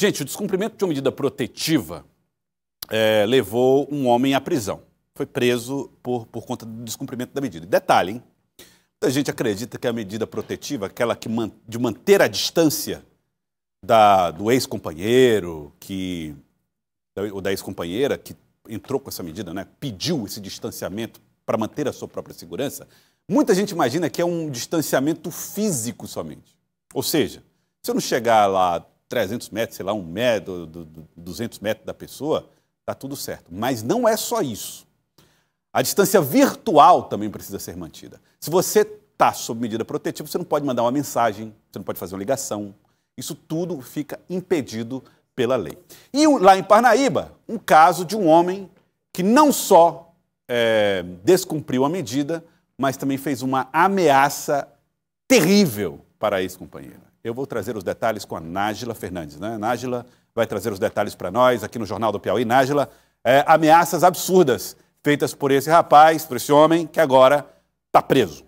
Gente, o descumprimento de uma medida protetiva é, levou um homem à prisão. Foi preso por, por conta do descumprimento da medida. Detalhe, hein? Muita gente acredita que a medida protetiva, aquela que man, de manter a distância da, do ex-companheiro, que ou da ex-companheira que entrou com essa medida, né? pediu esse distanciamento para manter a sua própria segurança, muita gente imagina que é um distanciamento físico somente. Ou seja, se eu não chegar lá 300 metros, sei lá, um metro, 200 metros da pessoa, está tudo certo. Mas não é só isso. A distância virtual também precisa ser mantida. Se você está sob medida protetiva, você não pode mandar uma mensagem, você não pode fazer uma ligação. Isso tudo fica impedido pela lei. E lá em Parnaíba, um caso de um homem que não só é, descumpriu a medida, mas também fez uma ameaça terrível para a ex-companheira. Eu vou trazer os detalhes com a Nájila Fernandes. Né? Nájila vai trazer os detalhes para nós aqui no Jornal do Piauí. Nájila, é, ameaças absurdas feitas por esse rapaz, por esse homem, que agora está preso.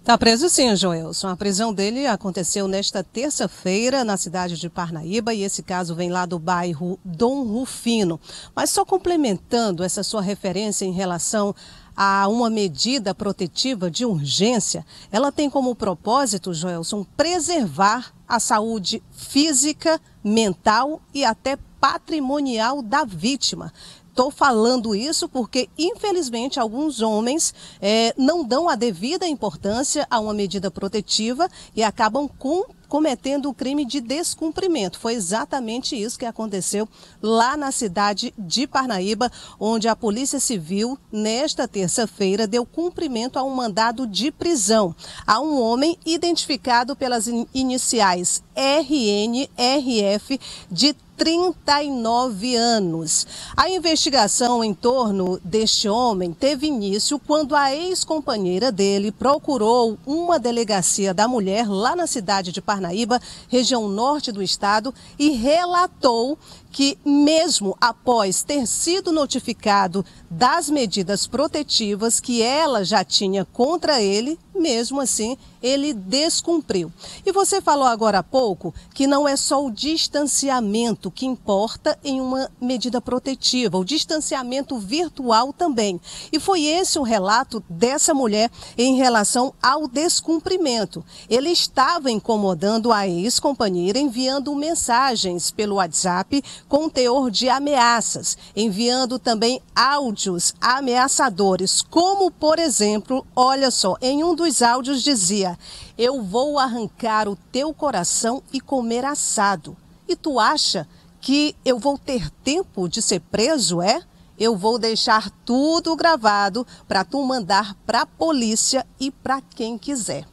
Está preso sim, Joelson. A prisão dele aconteceu nesta terça-feira na cidade de Parnaíba e esse caso vem lá do bairro Dom Rufino. Mas só complementando essa sua referência em relação a uma medida protetiva de urgência, ela tem como propósito, Joelson, preservar a saúde física, mental e até patrimonial da vítima. Estou falando isso porque, infelizmente, alguns homens é, não dão a devida importância a uma medida protetiva e acabam cumprindo cometendo o crime de descumprimento. Foi exatamente isso que aconteceu lá na cidade de Parnaíba, onde a Polícia Civil, nesta terça-feira, deu cumprimento a um mandado de prisão a um homem identificado pelas iniciais RNRF de 39 anos. A investigação em torno deste homem teve início quando a ex-companheira dele procurou uma delegacia da mulher lá na cidade de Parnaíba, região norte do estado, e relatou que, mesmo após ter sido notificado das medidas protetivas que ela já tinha contra ele, mesmo assim ele descumpriu. E você falou agora há pouco que não é só o distanciamento que importa em uma medida protetiva, o distanciamento virtual também. E foi esse o relato dessa mulher em relação ao descumprimento. Ele estava incomodando a ex-companheira enviando mensagens pelo WhatsApp com teor de ameaças, enviando também áudios ameaçadores, como por exemplo, olha só, em um dos áudios dizia: Eu vou arrancar o teu coração e comer assado. E tu acha que eu vou ter tempo de ser preso, é? Eu vou deixar tudo gravado para tu mandar para a polícia e para quem quiser.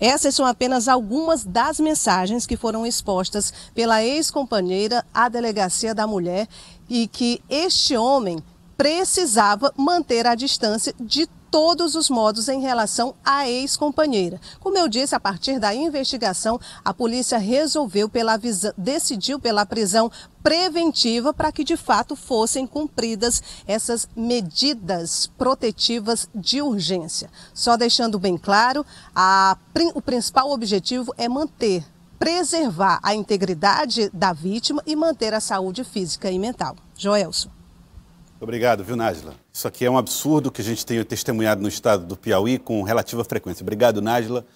Essas são apenas algumas das mensagens que foram expostas pela ex-companheira à delegacia da mulher e que este homem precisava manter a distância de todos os modos em relação à ex-companheira. Como eu disse, a partir da investigação, a polícia resolveu pela decidiu pela prisão preventiva para que de fato fossem cumpridas essas medidas protetivas de urgência. Só deixando bem claro, a, o principal objetivo é manter preservar a integridade da vítima e manter a saúde física e mental. Joelson. Obrigado, viu, Nájila? Isso aqui é um absurdo que a gente tem testemunhado no estado do Piauí com relativa frequência. Obrigado, Nájila.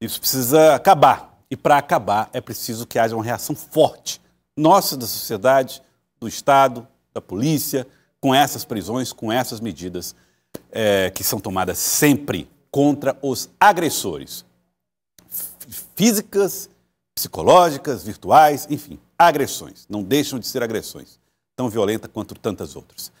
Isso precisa acabar. E para acabar, é preciso que haja uma reação forte, nossa da sociedade, do Estado, da polícia, com essas prisões, com essas medidas é, que são tomadas sempre contra os agressores físicas, psicológicas, virtuais, enfim, agressões. Não deixam de ser agressões, tão violenta quanto tantas outras.